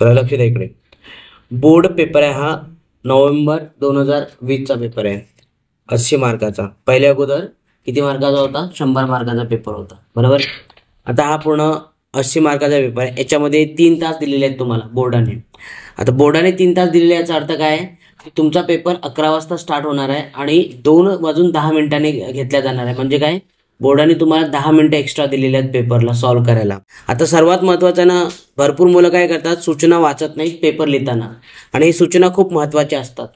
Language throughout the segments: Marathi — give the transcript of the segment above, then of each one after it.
चला लक्ष द्या इकडे बोर्ड पेपर आहे हा नोव्हेंबर दोन हजार वीसचा पेपर आहे अस्सी मार्काचा पहिल्या अगोदर किती मार्काचा होता शंभर मार्काचा पेपर होता बरोबर आता हा पूर्ण अस्सी मार्काचा पेपर आहे याच्यामध्ये तीन तास दिलेले आहेत तुम्हाला बोर्डाने आता बोर्डाने तीन तास दिलेले याचा अर्थ काय आहे तुमचा पेपर अकरा वाजता स्टार्ट होणार आहे आणि दोन वाजून दहा मिनिटांनी घेतला जाणार आहे म्हणजे काय बोर्डाने तुम्हाला दहा मिनटं एक्स्ट्रा दिलेले आहेत पेपरला सॉल्व्ह करायला आता सर्वात महत्त्वाचं ना भरपूर मुलं काय करतात सूचना वाचत नाहीत पेपर लिहिताना आणि ही सूचना खूप महत्त्वाच्या असतात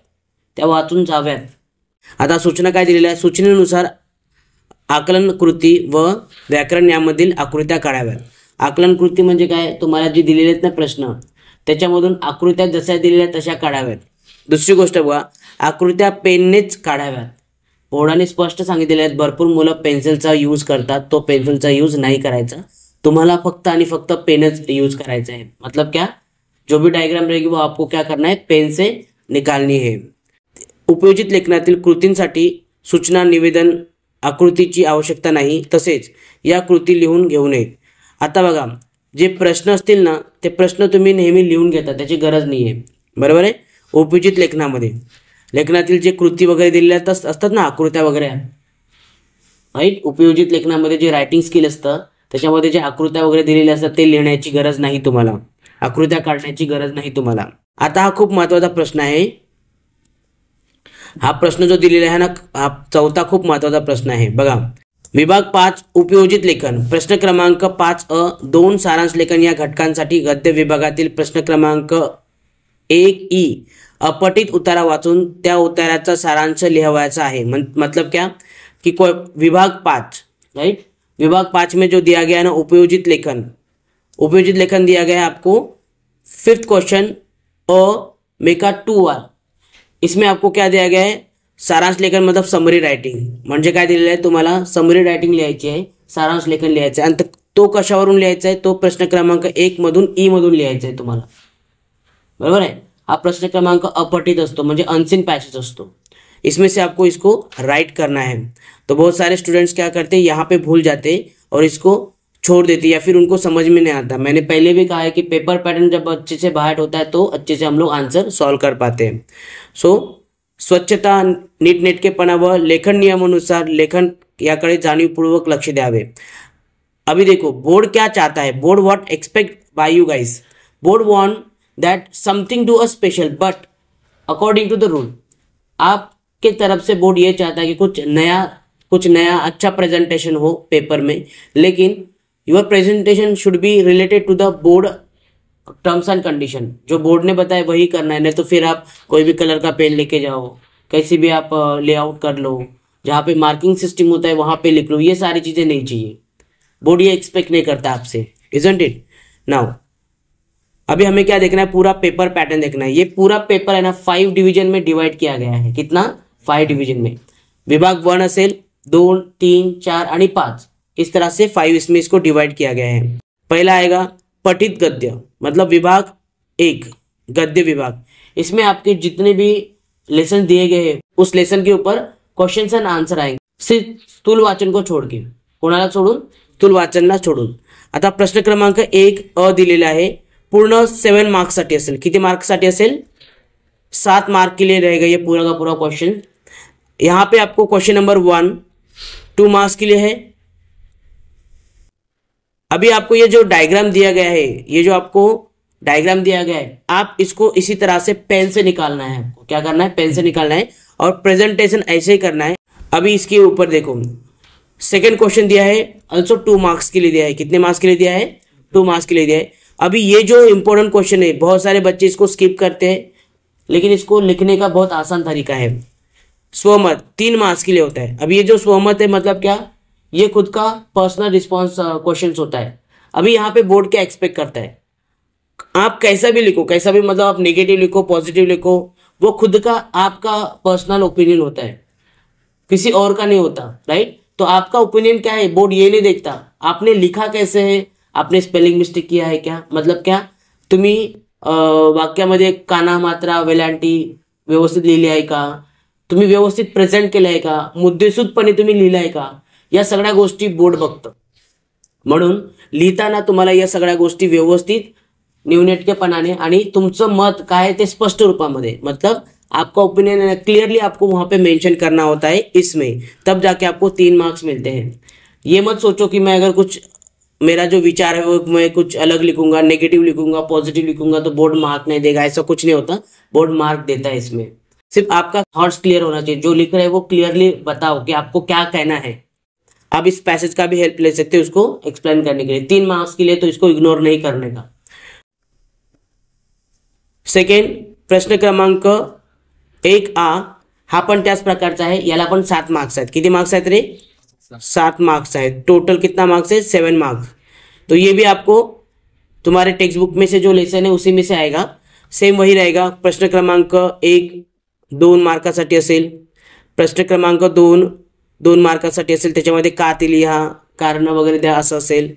त्या वाचून जाव्यात आता सूचना काय दिलेल्या आहेत सूचनेनुसार आकलन कृती व व्याकरण यामधील आकृत्या काढाव्यात आकलन कृती म्हणजे काय तुम्हाला जी दिलेले आहेत ना प्रश्न त्याच्यामधून आकृत्या जशा दिलेल्या तशा काढाव्यात दुसरी गोष्ट बघा आकृत्या पेननेच काढाव्यात बोर्डाने स्पष्ट सांगितलेले आहेत भरपूर मुलं पेन्सिलचा यूज करतात तो पेन्सिलचा यूज नाही करायचा तुम्हाला फक्त आणि फक्त पेनच यूज करायचं आहे मतलब क्या जो भी डायग्राम रहेगी वो आपको क्या करना है पेन से निकालनी है उपयोजित लेखनातील कृतींसाठी सूचना निवेदन आकृतीची आवश्यकता नाही तसेच या कृती लिहून घेऊ नयेत आता बघा जे प्रश्न असतील ना ते प्रश्न तुम्ही नेहमी लिहून घेता त्याची गरज नाही आहे बरोबर आहे उपयोजित लेखनामध्ये लेखनातील जे कृती वगैरे दिलेल्या असतात ना आकृत्या वगैरे राईट उपयोजित लेखनामध्ये जे रायटिंग स्किल असतं त्याच्यामध्ये जे आकृत्या वगैरे दिलेल्या असतात ते लिहिण्याची गरज नाही तुम्हाला आकृत्या काढण्याची गरज नाही तुम्हाला आता हा खूप महत्वाचा प्रश्न आहे हा प्रश्न जो दिलेला आहे ना हा चौथा खूप महत्वाचा प्रश्न आहे बघा विभाग पाच उपयोजित लेखन प्रश्न क्रमांक पाच अ दोन सारांश लेखन या घटकांसाठी गद्य विभागातील प्रश्न क्रमांक एक ई अपटित उतारा वाचून त्या उताराचा सारांश लिहावायचा आहे मतलब क्या की को विभाग पाच राइट विभाग पाच में जो दिया गया है ना उपयोजित लेखन उपयोजित लेखन दिया गया है आपको फिफ्थ क्वेश्चन अ मेका टू आर इसमें आपको क्या दिया गया है सारांश लेखन मतलब समरी रायटिंग म्हणजे काय दिलेलं आहे तुम्हाला समरी रायटिंग लिहायची आहे सारांश लेखन लिहायचं आहे आणि तो कशावरून लिहायचा आहे तो प्रश्न क्रमांक एक मधून ई मधून लिहायचा आहे तुम्हाला बरोबर आहे हा प्रश्न क्रमांक अपठित अनसिन पैसेज इसमें से आपको इसको राइट करना है तो बहुत सारे स्टूडेंट्स क्या करते हैं यहाँ पे भूल जाते और इसको छोड़ देते या फिर उनको समझ में नहीं आता मैंने पहले भी कहा है कि पेपर पैटर्न जब अच्छे से बाहर होता है तो अच्छे से हम लोग आंसर सॉल्व कर पाते हैं सो so, स्वच्छता नीट नेट के पना व लेखन नियमानुसार लेखन या कड़े जाणीवपूर्वक लक्ष्य दयावे अभी देखो बोर्ड क्या चाहता है board what expect by you guys board want that something do a special but according to the rule आपके तरफ से बोर्ड ये चाहता है कि कुछ नया कुछ नया अच्छा प्रेजेंटेशन हो पेपर में लेकिन your presentation should be related to the board terms and condition जो बोर्ड ने बताया वही करना है नहीं तो फिर आप कोई भी कलर का पेन लेके जाओ कैसी भी आप लेआउट कर लो जहाँ पे मार्किंग सिस्टम होता है वहाँ पे लिख लो ये सारी चीज़ें नहीं चाहिए बोर्ड ये एक्सपेक्ट नहीं करता आपसे इजेंट इट नाउ अभी हमें क्या देखना है पूरा पेपर पैटर्न देखना है ये पूरा पेपर है ना फाइव डिवीजन में डिवाइड किया गया है कितना फाइव डिवीजन में विभाग वन असेल दोन तीन चार पांच इस तरह से फाइव इसमें इसको डिवाइड किया गया है पहला आएगा पठित गद्य मतलब विभाग एक गद्य विभाग इसमें आपके जितने भी लेसन दिए गए हैं उस लेसन के ऊपर क्वेश्चन एंड आंसर आएंगे सिर्फ स्थूल वाचन को छोड़ के कोणाला सोडून स्थूल ना छोड़ू आता प्रश्न क्रमांक एक अ दिलेला है पूर्ण सेवन मार्क्स असेल किती सात मार्क के लिए रहेगा ये पूरा का पूरा क्वेश्चन यहाँ पे आपको question number one two marks के लिए है अभी आपको ये जो डायग्राम दिया गया है ये जो आपको डायग्राम दिया गया है आप इसको इसी तरह से पेन से निकालना है आपको क्या करना है पेन से निकालना है और प्रेजेंटेशन ऐसे ही करना है अभी इसके ऊपर देखो सेकेंड क्वेश्चन दिया है ऑल्सो टू मार्क्स के लिए दिया है कितने मार्क्स के लिए दिया है टू मार्क्स के लिए दिया है अभी ये जो इम्पोर्टेंट क्वेश्चन है बहुत सारे बच्चे इसको स्किप करते हैं लेकिन इसको लिखने का बहुत आसान तरीका है स्वमत तीन मार्क्स के लिए होता है अब ये जो स्वमत है मतलब क्या ये खुद का पर्सनल रिस्पॉन्स क्वेश्चन होता है अभी यहाँ पे बोर्ड क्या एक्सपेक्ट करता है आप कैसा भी लिखो कैसा भी मतलब आप नेगेटिव लिखो पॉजिटिव लिखो वो खुद का आपका पर्सनल ओपिनियन होता है किसी और का नहीं होता राइट तो आपका ओपिनियन क्या है बोर्ड ये नहीं देखता आपने लिखा कैसे है आपने स्पेलिंग मिस्टेक किया है क्या मतलब क्या तुम्ही वाक्यामध्ये काना मात्रा वेलांटी व्यवस्थित लिहिली आहे का तुम्ही व्यवस्थित प्रेझेंट केलं आहे का मुद्देसूदपणे तुम्ही लिहिलं आहे का या सगळ्या गोष्टी बोर्ड बघतं म्हणून लिहिताना तुम्हाला या सगळ्या गोष्टी व्यवस्थित न्यूनेटकेपणाने आणि तुमचं मत काय ते स्पष्ट रूपामध्ये मतलब आपका ओपिनियन क्लियरली आपको वहां पे मेंशन करना होता है इसमें तब जाके आपको तीन मार्क्स मिलते हैं ये मत सोचो कि मैं अगर कुछ मेरा जो विचार है वो मैं कुछ अलग लिखूंगा नेगेटिव लिखूंगा पॉजिटिव लिखूंगा तो बोर्ड मार्क नहीं देगा ऐसा कुछ नहीं होता बोर्ड मार्क देता है इसमें सिर्फ आपका थॉट्स क्लियर होना चाहिए जो लिख रहे हैं वो क्लियरली बताओ कि आपको क्या कहना है आप इस पैसेज का भी हेल्प ले सकते हैं उसको एक्सप्लेन करने के लिए तीन मार्क्स के लिए तो इसको इग्नोर नहीं करने का सेकेंड प्रश्न क्रमांक एक आ हा पण त्याच प्रकारचा आहे याला पण सात मार्क्स आहेत किती मार्क्स आहेत रे सात मार्क्स आए टोटल कितना मार्क्स है सेवन मार्क्स तो ये भी आपको तुम्हारे टेक्स्ट बुक में से जो लेसन है उसी में से आएगा सेम वही रहेगा प्रश्न क्रमांक एक दोन मार्कासाठी असेल प्रश्न क्रमांक दोन दोन मार्कासाठी असेल त्याच्यामध्ये का ते लिहा कारणं वगैरे द्या असं असेल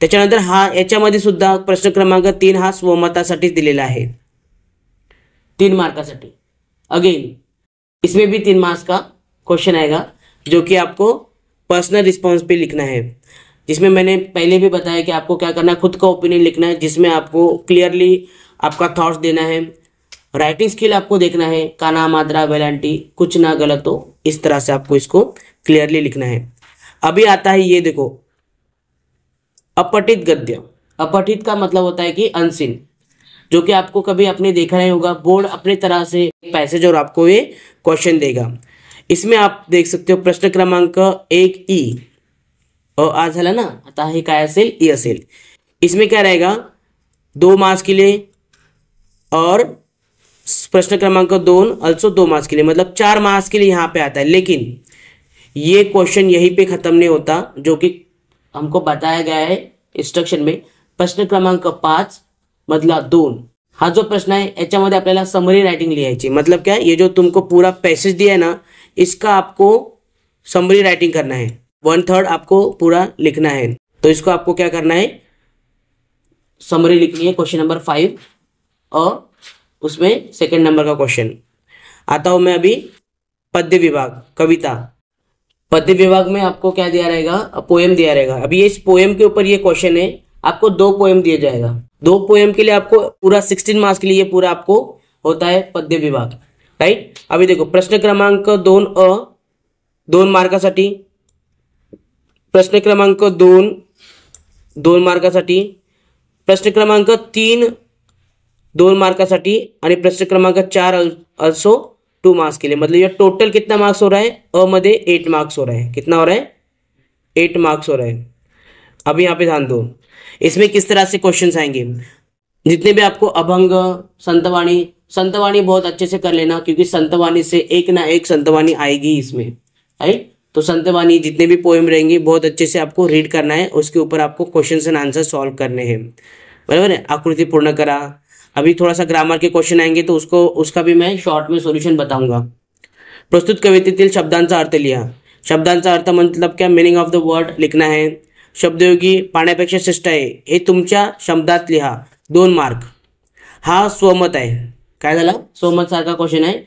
त्याच्यानंतर हा याच्यामध्ये सुद्धा प्रश्न क्रमांक तीन हा स्वमतासाठी दिलेला आहे तीन मार्कासाठी अगेन इसमें भी तीन मार्क्स का क्वेश्चन आएगा जो कि आपको पर्सनल रिस्पॉन्स पे लिखना है जिसमें मैंने पहले भी बताया कि आपको क्या करना है खुद का ओपिनियन लिखना है जिसमें आपको क्लियरली आपका थॉट्स देना है राइटिंग स्किल आपको देखना है काना मादरा वेलांटी कुछ ना गलत हो इस तरह से आपको इसको क्लियरली लिखना है अभी आता है ये देखो अपठित गद्य अपठित का मतलब होता है कि अनसिन जो कि आपको कभी आपने देखा नहीं होगा बोर्ड अपनी तरह से पैसेज और आपको ये क्वेश्चन देगा इसमें आप देख सकते हो प्रश्न क्रमांक एक ई आज है ना आता है का ई सेल इसमें क्या रहेगा दो मार्क्स के लिए और प्रश्न क्रमांक दोन अल्सो दो मार्क्स के लिए मतलब चार मार्क्स के लिए यहाँ पे आता है लेकिन ये क्वेश्चन यहीं पे ख़त्म नहीं होता जो कि हमको बताया गया है इंस्ट्रक्शन में प्रश्न क्रमांक पांच मतलब दोन हा जो प्रश्न है याच्यामध्ये अपने समरी राइटिंग लिया मतलब क्या ये जो तुमको पूरा पैसेज दिया है ना इसका आपको समरी राइटिंग करना है वन थर्ड आपको पूरा लिखना है तो इसको आपको क्या करना है समरी लिखनी है क्वेश्चन नंबर फाइव और उसमें सेकंड नंबर का क्वेश्चन आता हूं मैं अभी पद्य विभाग कविता पद्य विभाग में आपको क्या दिया रहेगा पोएम दिया रहेगा अभी इस पोएम के ऊपर ये क्वेश्चन है आपको दो पोएम दिया जाएगा दो पोएम के लिए आपको पूरा सिक्सटीन मार्क्स के लिए पूरा आपको होता है पद्य विभाग राईट अभी देखो प्रश्न क्रमांक दोन अ दोन मार्कासाठी प्रश्न क्रमांक दोन दोन मार्कासाठी प्रश्न क्रमांक तीन दोन मार्कासाठी प्रश्न क्रमांक चार अल्सो टू मार्क्स के लिए मतलब ये टोटल कितना मार्क्स हो रहा है अ मध्य एट मार्क्स हो रहा है कितना हो रहा है एट मार्क्स हो रहा है अब यहाँ पे ध्यान दो इसमें किस तरह से क्वेश्चंस आएंगे जितने भी आपको अभंग संतवाणी संतवाणी बहुत अच्छे से कर लेना क्योंकि संतवाणी से एक ना एक संतवाणी आएगी इसमें राइट तो संतवाणी जितने भी पोएम रहेंगे बहुत अच्छे से आपको रीड करना है उसके ऊपर आपको क्वेश्चन एंड आंसर सॉल्व करने हैं बराबर है आकृति पूर्ण करा अभी थोड़ा सा ग्रामर के क्वेश्चन आएंगे तो उसको उसका भी मैं शॉर्ट में सोल्यूशन बताऊंगा प्रस्तुत कवितेतील शब्दांचा अर्थ लिया शब्दांचा अर्थ मतलब क्या मीनिंग ऑफ द वर्ड लिखना है शब्दयोगी पाण्यापेक्षा श्रेष्ठ आहे हे तुमच्या शब्दात लिहा दोन मार्क हा स्वमत आहे काय झालं सोमत सारखा क्वेश्चन आहे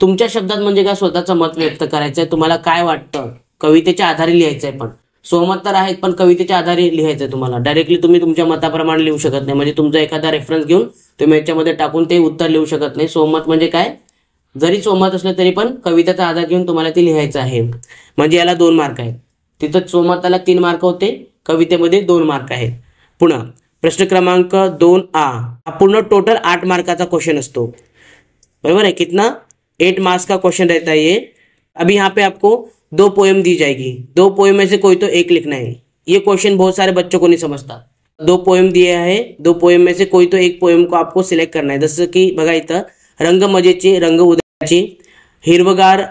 तुमच्या शब्दात म्हणजे काय स्वतःचं मत व्यक्त करायचंय तुम्हाला काय वाटतं कवितेच्या आधारे लिहायचंय पण सोमत तर आहेत पण कवितेच्या आधारे लिहायचंय तुम्हाला डायरेक्टली तुम्ही तुमच्या मताप्रमाणे लिहू शकत नाही म्हणजे तुमचा एखादा रेफरन्स घेऊन तुम्ही याच्यामध्ये टाकून ते उत्तर लिहू शकत नाही सोमत म्हणजे काय जरी सोमत असलं तरी पण कवितेचा आधार घेऊन तुम्हाला ते लिहायचं आहे म्हणजे याला दोन मार्क आहेत तिथं सोमताला तीन मार्क होते कवितेमध्ये दोन मार्क आहेत पुन्हा प्रश्न क्रमांक दोन आ पूर्ण टोटल आठ मार्काचा क्वेश्चन असतो बराबर है कितना एट मार्क्स का क्वेश्चन रहता है ये अभी यहाँ पे आपको दो पोएम दी जाएगी दो पोएम में से कोई तो एक लिखना है ये क्वेश्चन बहुत सारे बच्चों को नहीं समझता दो पोएम दिया है दो पोएम में से कोई तो एक पोएम को आपको सिलेक्ट करना है जैसे की बगा रंग रंग ची रंग उदयाचे हिरवगार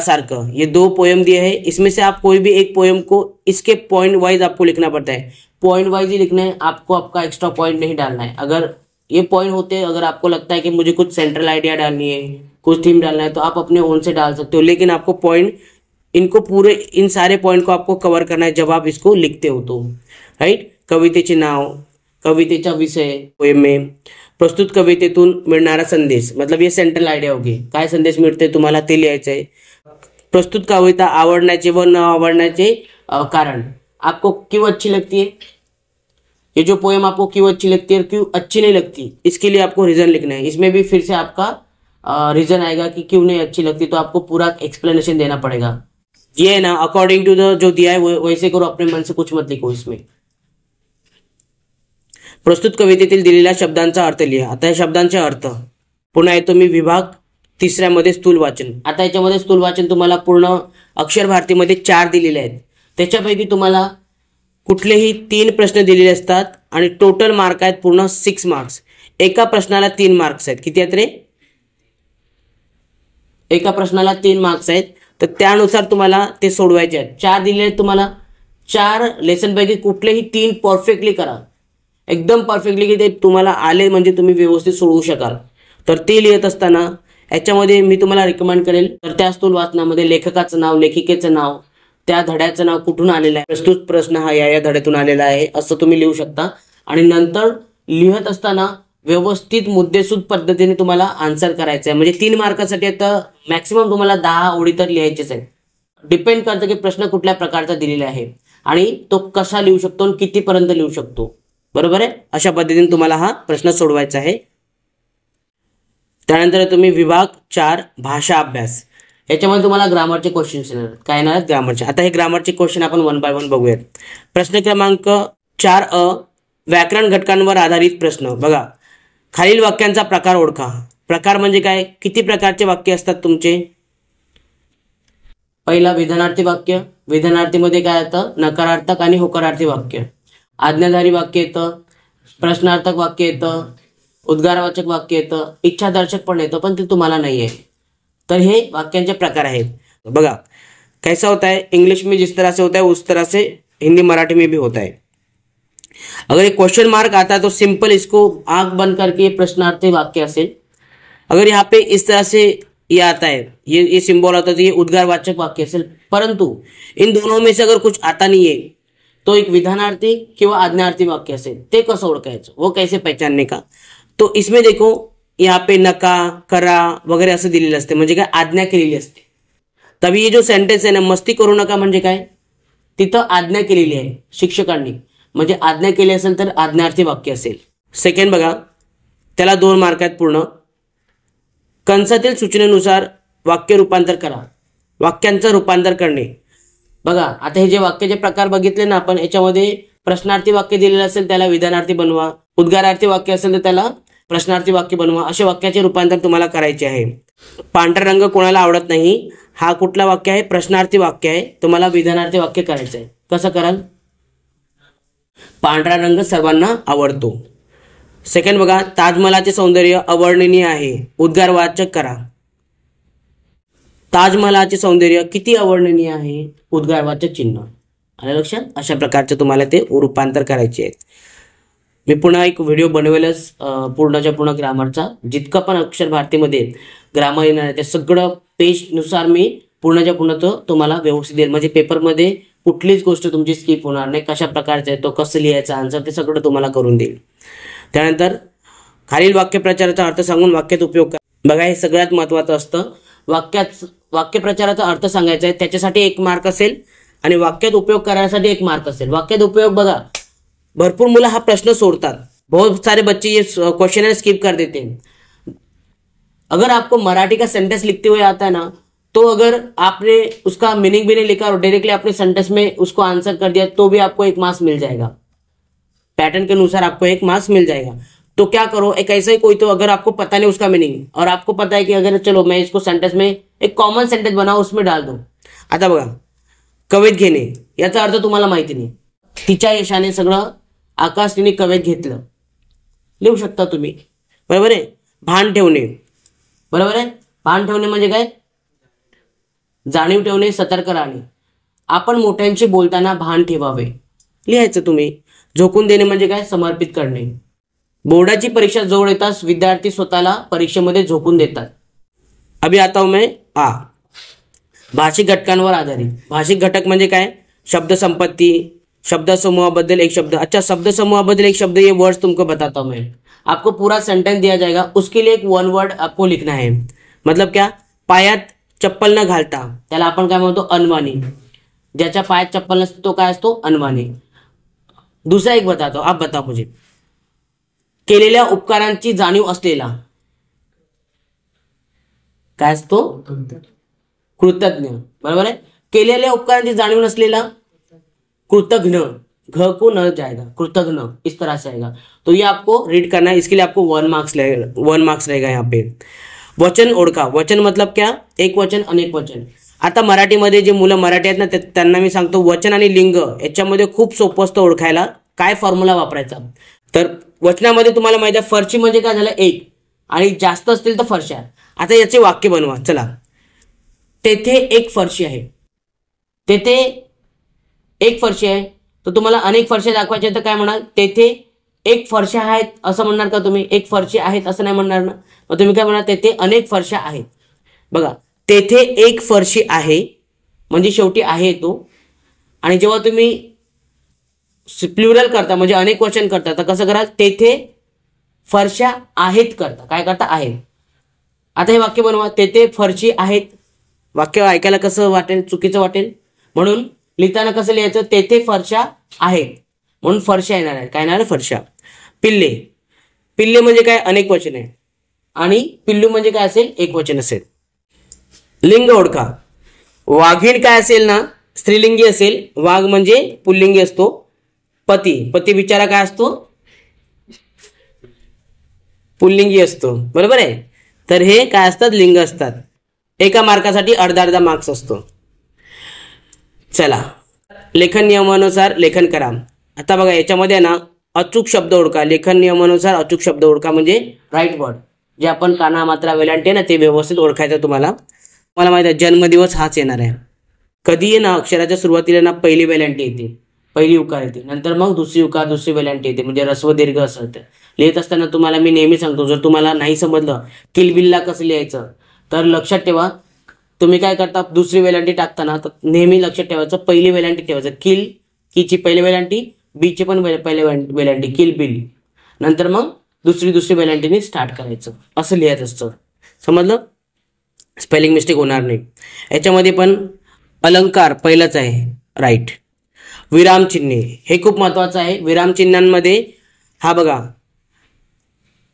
सार्क ये दो पोएम दिए है इसमें से आप कोई भी एक पोएम को इसके पॉइंट वाइज आपको लिखना पड़ता है पॉइंट वाइज ही लिखना है आपको आपका एक्स्ट्रा पॉइंट नहीं डालना है अगर ये पॉइंट होते हैं अगर आपको लगता है कि मुझे कुछ सेंट्रल आइडिया डालनी है कुछ थीम डालना है तो आप अपने ओन से डाल सकते हो लेकिन आपको पॉइंट इनको पूरे इन सारे पॉइंट को आपको कवर करना है जब आप इसको लिखते हो तो राइट कवितेचे नाव कवितेचा विषय में प्रस्तुत कवितेतून मिळणारा संदेश मतलब ये सेंट्रल आयडिया होगी काय संदेश मिळते तुम्हाला ते लिहायचं आहे प्रस्तुत कविता आवडण्याचे व न आवडण्याचे कारण आपको क्यों अच्छी लगती है ये जो पोएम आपको क्यों अच्छी लगती है और क्यों अच्छी नहीं लगती इसके लिए आपको रीज़न लिखना है इसमें भी फिर से आपका रीज़न आएगा कि क्यों नहीं अच्छी लगती तो आपको पूरा एक्सप्लेनेशन देना पड़ेगा ये है ना अकॉर्डिंग टू द जो दिया है वैसे करो अपने मन से कुछ मत लिखो इसमें प्रस्तुत कवितेतील दिलेल्या शब्दांचा अर्थ लिहा आता या शब्दांचा अर्थ पुन्हा येतो मी विभाग तिसऱ्यामध्ये स्थूल वाचन आता याच्यामध्ये स्थूल वाचन तुम्हाला पूर्ण अक्षर भारतीमध्ये चार दिलेले आहेत त्याच्यापैकी तुम्हाला कुठलेही तीन प्रश्न दिलेले असतात आणि टोटल मार्क आहेत पूर्ण सिक्स मार्क्स एका प्रश्नाला तीन मार्क्स आहेत किती आहेत रे एका प्रश्नाला तीन मार्क्स आहेत तर त्यानुसार तुम्हाला ते सोडवायचे आहेत चार दिलेले तुम्हाला चार लेसनपैकी कुठलेही तीन परफेक्टली करा एकदम परफेक्टली की ते तुम्हाला आले म्हणजे तुम्ही व्यवस्थित सोडवू शकाल तर ते लिहित असताना याच्यामध्ये मी तुम्हाला रिकमेंड करेल तर त्या स्थूल वाचनामध्ये लेखकाचं नाव लेखिकेचं नाव त्या धड्याचं नाव कुठून आलेलं आहे प्रस्तुत प्रश्न हा या या धड्यातून आलेला आहे असं तुम्ही लिहू शकता आणि नंतर लिहत असताना व्यवस्थित मुद्देसूद पद्धतीने तुम्हाला आन्सर करायचं आहे म्हणजे तीन मार्कासाठी आता मॅक्सिमम तुम्हाला दहा ओळी तर लिहायचेच आहे डिपेंड करतं की प्रश्न कुठल्या प्रकारचा दिलेला आहे आणि तो कसा लिहू शकतो आणि कितीपर्यंत लिहू शकतो बरोबर आहे अशा पद्धतीने तुम्हाला हा प्रश्न सोडवायचा आहे त्यानंतर तुम्ही विभाग चार भाषा अभ्यास याच्यामध्ये तुम्हाला ग्रामरचे क्वेश्चन्स येणार काय येणार आहेत ग्रामरचे आता हे ग्रामरचे क्वेश्चन आपण वन बाय वन बघूयात प्रश्न क्रमांक चार अ व्याकरण घटकांवर आधारित प्रश्न बघा खालील वाक्यांचा प्रकार ओळखा प्रकार म्हणजे काय किती प्रकारचे वाक्य असतात तुमचे पहिला विधानार्थी वाक्य विधानार्थीमध्ये काय येतं नकारार्थक आणि होकारार्थी वाक्य आज्ञाधारी वाक्य येतं प्रश्नार्थक वाक्य येतं उद्गारवाचक वाक्य येतं इच्छादर्शक पण येतं पण ते तुम्हाला नाही आहे तर हे वाक्यांचे प्रकार आहेत बघा कैसा होता है इंग्लिश में जिस तरह से होता है उस तरह से हिंदी मराठी में भी होता है अगर एक क्वेश्चन मार्क आता है तो सिंपल इसको आग बंद करके प्रश्नार्थी वाक्य से अगर यहाँ पे इस तरह से ये आता है ये ये सिंबल आता है तो ये उद्गारवाचक वाक्य असेल परंतु इन दोनों में से अगर कुछ आता नहीं है तो एक विधानार्थी कि वह आज्ञार्थी वाक्य से ते कसं ओळखायचं वो कैसे पहचानने का तो इसमें देखो यहाँ पे नका करा वगैरे असं दिलेलं असते म्हणजे काय आज्ञा केलेली असते तवी हे जो सेंटेन्स आहे ना मस्ती करू नका म्हणजे काय तिथं आज्ञा केलेली आहे शिक्षकांनी म्हणजे आज्ञा केली असेल तर आज्ञार्थी वाक्य असेल सेकंड बघा त्याला दोन मार्क आहेत पूर्ण कंसातील सूचनेनुसार वाक्य रूपांतर करा वाक्यांचं रूपांतर करणे बघा आता हे जे वाक्याचे प्रकार बघितले ना आपण याच्यामध्ये प्रश्नार्थी वाक्य दिलेलं असेल त्याला विधानार्थी बनवा उद्गारार्थी वाक्य असेल तर त्याला प्रश्नार्थी वाक्य बनवा अशा वाक्याचे रूपांतर तुम्हाला करायचे आहे पांढरा रंग कोणाला आवडत नाही हा कुठला वाक्य आहे प्रश्नार्थी वाक्य आहे तुम्हाला विधानार्थी वाक्य करायचं आहे कसं कराल पांढरा रंग सर्वांना आवडतो सेकंड बघा ताजमहालाचे सौंदर्य अवर्णनीय आहे उद्गार वाचक करा ताजमहालाचे सौंदर्य किती अवर्णनीय आहे वाचक चिन्ह आलं लक्षात अशा प्रकारचे तुम्हाला ते रूपांतर करायचे आहेत मी पुन्हा एक व्हिडिओ बनवेलच पूर्णच्या पूर्ण ग्रामरचा जितका पण अक्षर भारतीमध्ये ग्रामर येणार आहे ते सगळं पेजनुसार मी पूर्णच्या पूर्ण तो तुम्हाला व्यवस्थित देईल म्हणजे पेपरमध्ये कुठलीच गोष्ट तुमची स्किप होणार नाही कशा प्रकारचा आहे तो कसं लिहायचा आन्सर ते सगळं तुम्हाला करून देईल त्यानंतर खालील वाक्यप्रचाराचा अर्थ सांगून वाक्यात उपयोग करा बघा हे सगळ्यात महत्त्वाचं असतं वाक्यात वाक्यप्रचाराचा अर्थ सांगायचा आहे त्याच्यासाठी एक मार्क असेल आणि वाक्यात उपयोग करण्यासाठी एक मार्क असेल वाक्यात उपयोग बघा भरपूर मुला हा प्रश्न सोड़ता बहुत सारे बच्चे ये क्वेश्चन स्किप कर देते हैं अगर आपको मराठी का सेंटेंस लिखते हुए आता है ना तो अगर आपने उसका मीनिंग भी नहीं लिखा और डायरेक्टली आपने सेंटेंस में उसको आंसर कर दिया तो भी आपको एक मार्क्स मिल जाएगा पैटर्न के अनुसार आपको एक मार्क्स मिल जाएगा तो क्या करो एक ऐसा ही कोई तो अगर आपको पता नहीं उसका मीनिंग और आपको पता है कि अगर चलो मैं इसको सेंटेंस में एक कॉमन सेंटेंस बनाओ उसमें डाल दो आता बघा कवित घेने याचा अर्थ तुम्हाला माहिती नाही तिच्या यशाने सगळं आकाश तिने कवेत घेतलं लिहू शकता तुम्ही बरोबर आहे भान ठेवणे बरोबर आहे भान ठेवणे म्हणजे काय जाणीव ठेवणे सतर्क राहणे आपण मोठ्यांशी बोलताना भान ठेवावे लिहायचं तुम्ही झोकून देणे म्हणजे काय समर्पित करणे बोर्डाची परीक्षा जवळ येताच विद्यार्थी स्वतःला परीक्षेमध्ये झोकून देतात अभि आता मैं आ भाषिक घटकांवर आधारित भाषिक घटक म्हणजे काय शब्दसंपत्ती शब्द समूहाबद्दल एक शब्द अच्छा शब्द समूहाबद्दल एक शब्द ये वर्ड्स तुमको बताता हूं मैं आपको पूरा सेंटेंस दिया जाएगा उसके लिए एक वन वर्ड आपको लिखना है मतलब क्या पायात चप्पल न घालता त्याला आपण काय म्हणतो अनवाणी ज्याच्या पायात चप्पल नसतो तो काय असतो अनवाणी दुसरा एक बतातो आप बता मुझे केलेल्या उपकारांची जाणीव असलेला काय असतो कृतज्ञ बरोबर आहे केलेल्या उपकारांची जाणीव नसलेला कृतघ्न घ को न जाएगा कृतघ्न इस तरह से आएगा तो ये आपको रीड करना है इसके लिए आपको वन मार्क्स वन मार्क्स रहेगा यहाँ पे वचन ओळखा वचन मतलब क्या एक वचन अनेक वचन आता मराठीमध्ये जे मुलं मराठी आहेत ना त्यांना मी सांगतो वचन आणि लिंग याच्यामध्ये खूप सोपं असतं ओळखायला काय फॉर्म्युला वापरायचा तर वचनामध्ये तुम्हाला माहिती आहे फरशी म्हणजे काय झालं एक आणि जास्त असतील तर फरशा आता याचे वाक्य बनवा चला तेथे एक फरशी आहे तेथे एक फरशी आहे तर तुम्हाला अनेक फरशे दाखवायचे तर काय म्हणाल तेथे एक फरशा आहेत असं म्हणणार का तुम्ही एक फरशी आहेत असं नाही म्हणणार ना मग तुम्ही काय म्हणणार तेथे अनेक फरशा आहेत बघा तेथे एक फरशी आहे म्हणजे शेवटी आहे तो आणि जेव्हा तुम्ही प्लुरल करता म्हणजे अनेक वचन करता तर कसं करा तेथे फरशा आहेत करता काय करता आहे आता हे वाक्य बनवा तेथे फरशी आहेत वाक्य ऐकायला कसं वाटेल चुकीचं वाटेल म्हणून लिहिताना कसं लिहायचं तेथे फरशा आहेत म्हणून फरशा येणार आहेत काय येणार आहे फरशा पिल्ले पिल्ले म्हणजे काय अनेक वचन आहे आणि पिल्लू म्हणजे काय असेल एक वचन असेल लिंग ओळखा वाघीण काय असेल ना स्त्रीलिंगी असेल वाघ म्हणजे पुल्लिंगी असतो पती पती बिचारा काय असतो पुल्लिंगी असतो बरोबर आहे तर हे काय असतात लिंग असतात एका मार्कासाठी अर्धा अर्धा मार्क्स असतो चला लेखन नियमानुसार लेखन करा आता बघा याच्यामध्ये ना अचूक शब्द ओळखा लेखन नियमानुसार अचूक शब्द ओळखा म्हणजे राईट वर्ड जे आपण काना मात्रा वेलांटे ना ते व्यवस्थित ओळखायचं तुम्हाला मला माहित आहे जन्मदिवस हाच येणार आहे कधी ये ना अक्षराच्या सुरुवातीला ना पहिली वेलांटी येते पहिली उकार येते नंतर मग दुसरी उकार दुसरी वेलांटी येते म्हणजे रस्व दीर्घ असं लिहित असताना तुम्हाला मी नेहमी सांगतो जर तुम्हाला नाही समजलं किलबिल्ला कसं लिहायचं तर लक्षात ठेवा तुम्ही काय करता दुसरी वेलांटी टाकताना तर नेहमी लक्षात ठेवायचं पहिली वेलांटी ठेवायचं किल कीची पहिली वेलांटी बीची पण पहिले वेलांटी किल बिल नंतर मग दुसरी दुसरी वेलांटीने स्टार्ट करायचं असं लिहायचं असतं समजलं स्पेलिंग मिस्टेक होणार नाही याच्यामध्ये पण अलंकार पहिलाच आहे राईट विरामचिन्हे हे खूप महत्वाचं आहे विरामचिन्हांमध्ये हा बघा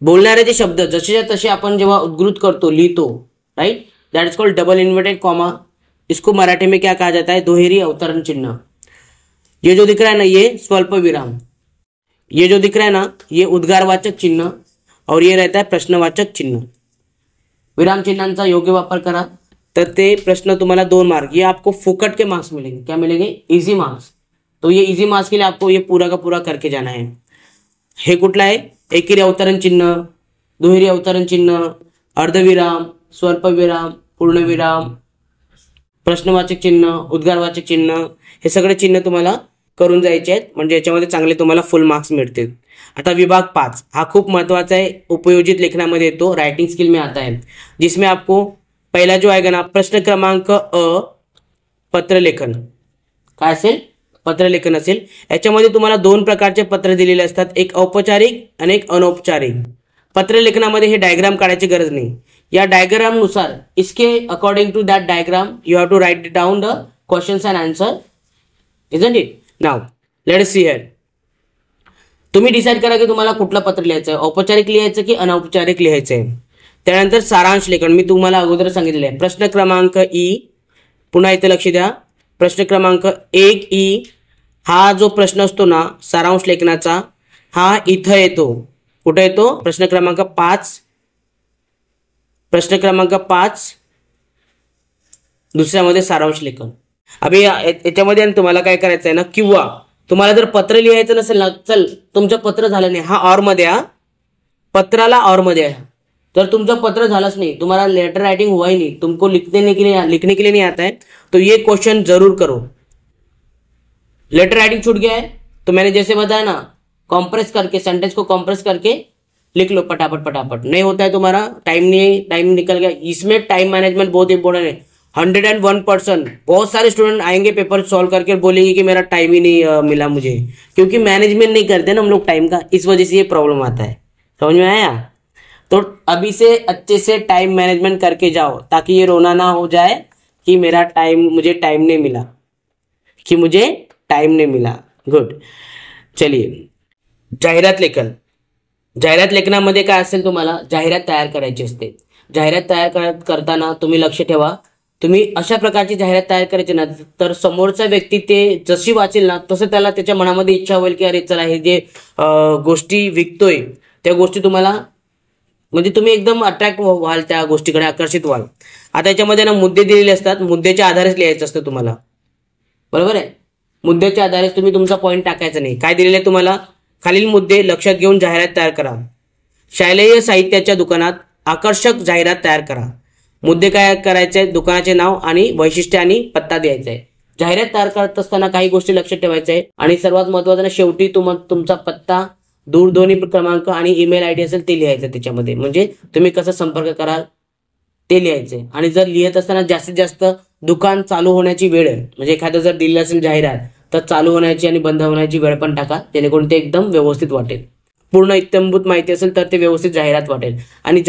बोलणारे जे शब्द जसे तसे आपण जेव्हा उद्गृत करतो लिहितो right that is called double inverted comma इसको मराठी में क्या कहा जाता है दोहेरी अवतरण चिन्ह ये जो दिख रहा है ना ये स्वल्प विराम ये जो दिख रहा है ना ये उद्गारवाचक चिन्ह और ये रहता है प्रश्नवाचक चिन्ह विराम चिन्हांचा योग्य वापर करा तर ते प्रश्न तुम्हाला दोन मार्क ये आपको फुकट के मार्क्स मिलेंगे क्या मिलेंगे इजी मार्क्स तो ये इजी मार्क्स के लिए आपको ये पूरा का पूरा करके जाना है हे कुठलं है एकेरी अवतरण चिन्ह दुहेरी अवतरण चिन्ह अर्धविराम विराम पूर्णविराम प्रश्नवाचक चिन्ह उद्गारवाचक चिन्ह हे सगळे चिन्ह तुम्हाला करून जायचे आहेत म्हणजे याच्यामध्ये चांगले तुम्हाला फुल मार्क्स मिळतील आता विभाग पाच हा खूप महत्वाचा आहे उपयोजित लेखनामध्ये येतो रायटिंग स्किल में आता है जिसमें आपको पहिला जो आहे ना प्रश्न क्रमांक अ पत्रलेखन काय असेल पत्रलेखन असेल याच्यामध्ये तुम्हाला दोन प्रकारचे पत्र दिलेले असतात एक औपचारिक आणि एक अनौपचारिक पत्रलेखनामध्ये हे डायग्राम काढायची गरज नाही या डायग्राम नुसार इसके according to that diagram you have to write down the question and answer isn't it now let see here तुम्ही डिसाईड करा की तुम्हाला कुठलं पत्र लिहायचं आहे औपचारिक लिहायचं की अनौपचारिक लिहायचं आहे त्यानंतर सारांश लेखन मी तुम्हाला अगोदर सांगितलेलं आहे प्रश्न क्रमांक ई पुन्हा इथे लक्ष द्या प्रश्न क्रमांक एक ई हा जो प्रश्न असतो ना सारांश लेखनाचा हा इथं येतो कुठं येतो प्रश्न क्रमांक पाच प्रश्न क्रमांक पाच दुसऱ्यामध्ये सारांश लेखन अभि याच्यामध्ये तुम्हाला काय करायचं आहे ना किंवा तुम्हाला जर पत्र लिहायचं नसेल ना चल तुमचं पत्र झालं नाही हा मध्ये हा पत्राला ऑरमध्ये आहे तर तुमचं पत्र झालंच नाही तुम्हाला लेटर रायटिंग हुआ नाही तुमको लिखने के लिए लिखने के लिए नहीं आता है तो ये क्वेश्चन जरूर करो लेटर रायटिंग छूट गया है तो मैंने जैसे बताया ना कॉम्प्रेस करके सेंटेंस को कॉम्प्रेस करके लिख लो पटापट पटापट नहीं होता है तुम्हारा टाइम नहीं टाइम निकल गया इसमें टाइम मैनेजमेंट बहुत इंपॉर्टेंट है हंड्रेड एंड वन परसेंट बहुत सारे स्टूडेंट आएंगे पेपर सॉल्व करके बोलेंगे कि मेरा टाइम ही नहीं मिला मुझे क्योंकि मैनेजमेंट नहीं करते ना हम लोग टाइम का इस वजह से ये प्रॉब्लम आता है समझ में आया तो अभी से अच्छे से टाइम मैनेजमेंट करके जाओ ताकि ये रोना ना हो जाए कि मेरा टाइम मुझे टाइम नहीं मिला कि मुझे टाइम नहीं मिला गुड चलिए जाहिरात लेखन जाहिरात लेखनामध्ये काय असेल तुम्हाला जाहिरात तयार करायची असते जाहिरात तयार करताना तुम्ही लक्ष ठेवा तुम्ही अशा प्रकारची जाहिरात तयार करायची ना तर समोरचा व्यक्ती ते जशी वाचेल ना तसं त्याला त्याच्या मनामध्ये इच्छा होईल की अरे चला हे जे गोष्टी विकतोय त्या गोष्टी तुम्हाला म्हणजे तुम्ही एकदम अट्रॅक्ट व्हाल त्या गोष्टीकडे आकर्षित व्हाल आता याच्यामध्ये ना मुद्दे दिलेले असतात मुद्द्याच्या आधारेच लिहायचं असतं तुम्हाला बरोबर आहे मुद्द्याच्या आधारेच तुम्ही तुमचा पॉईंट टाकायचा नाही काय दिलेलं आहे तुम्हाला खालील मुद्दे लक्षात घेऊन जाहिरात तयार करा शालेय साहित्याच्या दुकानात आकर्षक जाहिरात तयार करा मुद्दे काय करायचे दुकानाचे नाव आणि वैशिष्ट्य आणि पत्ता द्यायचा आहे जाहिरात तयार करत असताना काही गोष्टी लक्षात ठेवायच्या आहे आणि सर्वात महत्त्वाचं शेवटी तुम तुमचा पत्ता दूरध्वनी क्रमांक आणि ईमेल आय डी असेल ते लिहायचं त्याच्यामध्ये म्हणजे तुम्ही कसं संपर्क कराल ते लिहायचे आणि जर लिहित असताना जास्तीत जास्त दुकान चालू होण्याची वेळ म्हणजे एखादं जर दिलेलं असेल जाहिरात तो चालू होना चीज बंद होना वेळ पण टाका जेणेकरून एकदम व्यवस्थित वाटेल पूर्ण इत्यंभूत माहिती असेल व्यवस्थित जाहिरात वाटेल आणि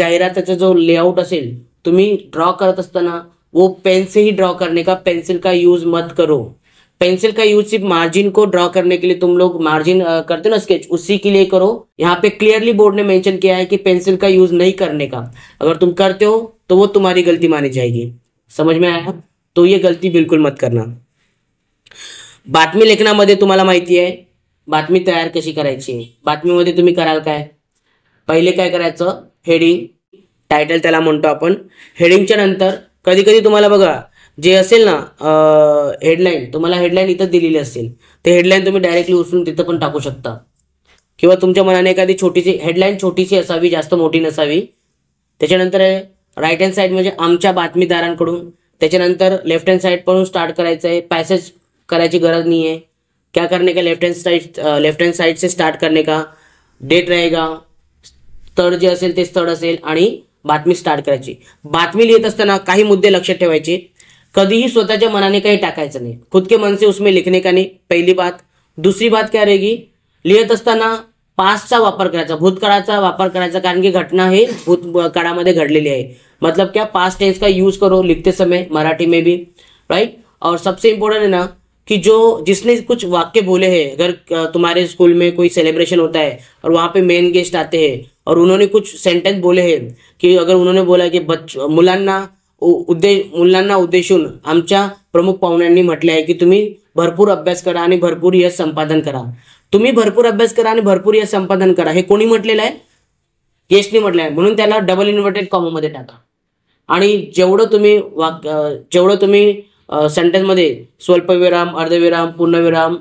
जो लेआउट अल तुम्हें ड्रॉ करता वो पेन से ही ड्रॉ करने का पेन्सिल का यूज मत करो पेंसिल का यूज सिर्फ मार्जिन को ड्रॉ करने के लिए तुम लोग मार्जिन करते हो ना स्केच उसी के लिए करो यहाँ पे क्लियरली बोर्ड ने मेंशन किया है कि पेंसिल का यूज नहीं करने का अगर तुम करते हो तो वो तुम्हारी गलती मानी जाएगी समझ में आया तो ये गलती बिल्कुल मत करना बातमी लेखनामध्ये तुम्हाला माहिती आहे बातमी तयार कशी करायची बातमीमध्ये तुम्ही कराल काय पहिले काय करायचं हेडिंग टायटल त्याला म्हणतो आपण हेडिंगच्या नंतर कधी कधी तुम्हाला बघा जे असेल ना हेडलाईन तुम्हाला हेडलाईन इथं दिलेली असेल ते हेडलाईन तुम्ही डायरेक्टली उचलून तिथं पण टाकू शकता किंवा तुमच्या मनाने एखादी छोटीशी हेडलाईन छोटीशी असावी जास्त मोठी नसावी त्याच्यानंतर राईट हँड साईड म्हणजे आमच्या बातमीदारांकडून त्याच्यानंतर लेफ्ट हँड पण स्टार्ट करायचं आहे पॅसेज करायची गरज नाही है क्या करने का left hand side left hand side से स्टार्ट करने का डेट रहेगा स्थळ जे असेल ते स्थळ असेल आणि बातमी स्टार्ट करायची बातमी लिहित असताना काही मुद्दे लक्षात ठेवायचे कधीही स्वतःच्या मनाने काही टाकायचं नाही खुद के मन से उसमें लिखने का नाही पहिली बात दुसरी बात काय रहेगी लिहित असताना पास्टचा वापर करायचा भूतकाळाचा वापर करायचा कारण की घटना हे भूतकाळामध्ये घडलेली आहे मतलब क्या पास्ट टेंस का यूज करो लिखते समय मराठी में भी राइट और सबसे इम्पोर्टेंट है ना कि जो जिसने कुछ वाक्य बोले हैं अगर तुम्हारे स्कूल में कोई सेलिब्रेशन होता है और वहाँ पे मेन गेस्ट आते हैं और उन्होंने कुछ सेंटेंस बोले हैं कि अगर उन्होंने बोला की बच मुलांना उद्देश मुलांना उद्देशून आमच्या प्रमुख पाहुण्यांनी म्हटले आहे की तुम्ही भरपूर अभ्यास करा आणि भरपूर यश संपादन करा तुम्ही भरपूर अभ्यास करा आणि भरपूर यश संपादन करा हे कोणी म्हटलेलं आहे गेस्टने म्हटलं आहे म्हणून त्याला डबल इन्व्हर्टेड मध्ये टाका आणि जेवढं तुम्ही वाक जेवढं तुम्ही सेंटेन्समध्ये स्वल्पविराम अर्धविराम पूर्णविराम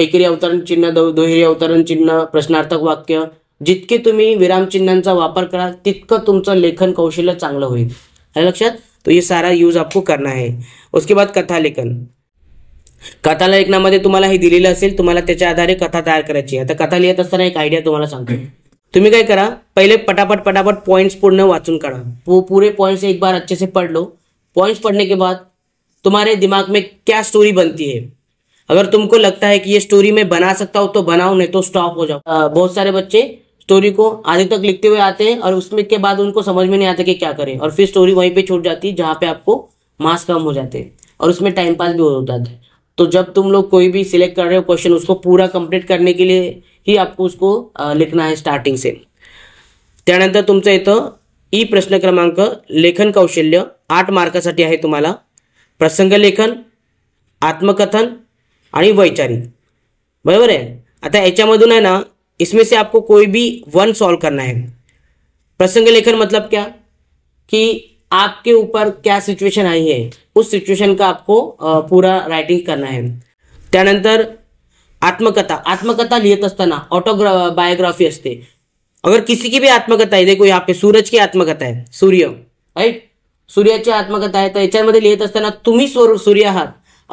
एकेरी अवतरण चिन्ह दो दुहेरी अवतरण चिन्ह प्रश्नार्थक वाक्य जितके तुम्ही विरामचिन्हांचा वापर करा तितकं तुमचं लेखन कौशल्य चांगलं होईल है लक्षात तो ये सारा यूज आपको करना है उसके बाद कथा लेखन कथा लेखनामध्ये तुम्हाला हे दिलेलं असेल तुम्हाला त्याच्या आधारे कथा तयार करायची आता कथा लिहित असताना एक आयडिया तुम्हाला सांगतो तुम्ही काय करा पहिले पटापट पटापट पॉइंट्स पूर्ण वाचून काढा वो पूरे पॉइंट्स एक बार अच्छे से पढ़ लो पॉइंट्स पढ़ने के बाद तुम्हारे दिमाग में क्या स्टोरी बनती है अगर तुमको लगता है कि ये स्टोरी मैं बना सकता हूँ तो बनाओ नहीं तो स्टॉप हो जाओ बहुत सारे बच्चे स्टोरी को आधे तक लिखते हुए आते हैं और उसमें के बाद उनको समझ में नहीं आता कि क्या करें और फिर स्टोरी वहीं पे छूट जाती है जहाँ पे आपको मार्क्स कम हो जाते हैं और उसमें टाइम पास भी हो जाता है तो जब तुम लोग कोई भी सिलेक्ट कर रहे हो क्वेश्चन उसको पूरा कंप्लीट करने के लिए ही आपको उसको लिखना है स्टार्टिंग से क्या तुमसे ई प्रश्न क्रमांक लेखन कौशल्य आठ मार्का है तुम्हारा प्रसंग लेखन आत्मकथन आणि वैचारिक बरोबर आहे आता याच्यामधून है ना इसमें से आपको कोई भी वन सॉल्व करना है प्रसंग लेखन मतलब क्या कि आपके ऊपर क्या सिचुएशन आई है उस सिचुएशन का आपको पूरा राइटिंग करना है त्यानंतर आत्मकथा आत्मकथा लिहित असताना ऑटोग्रा बायोग्राफी असते अगर किसी की भी आत्मकथा है देखो यहाँ पे सूरज की आत्मकथा है सूर्य राइट सूर्याची आत्मकथा आहे तर याच्यामध्ये लिहित असताना तुम्ही स्वरूप सूर्य आहात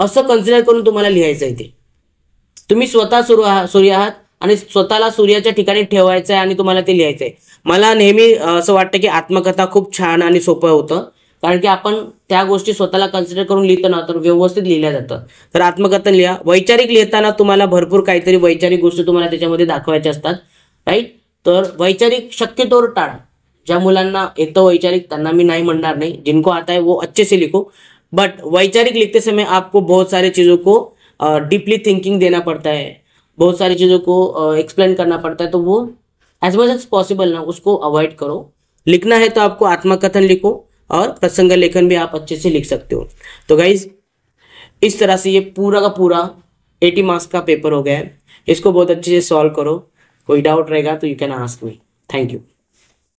असं कन्सिडर करून तुम्हाला लिहायचं आहे ते तुम्ही स्वतः सुरू आहात सूर्य आहात आणि स्वतःला सूर्याच्या ठिकाणी ठेवायचं आहे आणि तुम्हाला ते लिहायचं आहे मला नेहमी असं वाटतं की आत्मकथा खूप छान आणि सोपं होतं कारण की आपण त्या गोष्टी स्वतःला कन्सिडर करून लिहितो ना तर व्यवस्थित लिहिल्या जातं तर आत्मकथा लिहा वैचारिक लिहिताना तुम्हाला भरपूर काहीतरी वैचारिक गोष्टी तुम्हाला त्याच्यामध्ये दाखवायच्या असतात राईट तर वैचारिक शक्यतोवर टाळा ज्या मुलांना येतं वैचारिक त्यांना मी नहीं म्हणणार नहीं जिनको आता है वो अच्छे से लिखो बट वैचारिक लिखते समय आपको बहुत सारे चीज़ों को डीपली थिंकिंग देना पड़ता है बहुत सारी चीज़ों को एक्सप्लेन करना पड़ता है तो वो एज मच एज पॉसिबल ना उसको अवॉइड करो लिखना है तो आपको आत्मकथन लिखो और प्रसंग लेखन भी आप अच्छे से लिख सकते हो तो गाइज इस तरह से ये पूरा का पूरा एटी मार्क्स का पेपर हो गया है इसको बहुत अच्छे से सॉल्व करो कोई डाउट रहेगा तो you can ask me thank you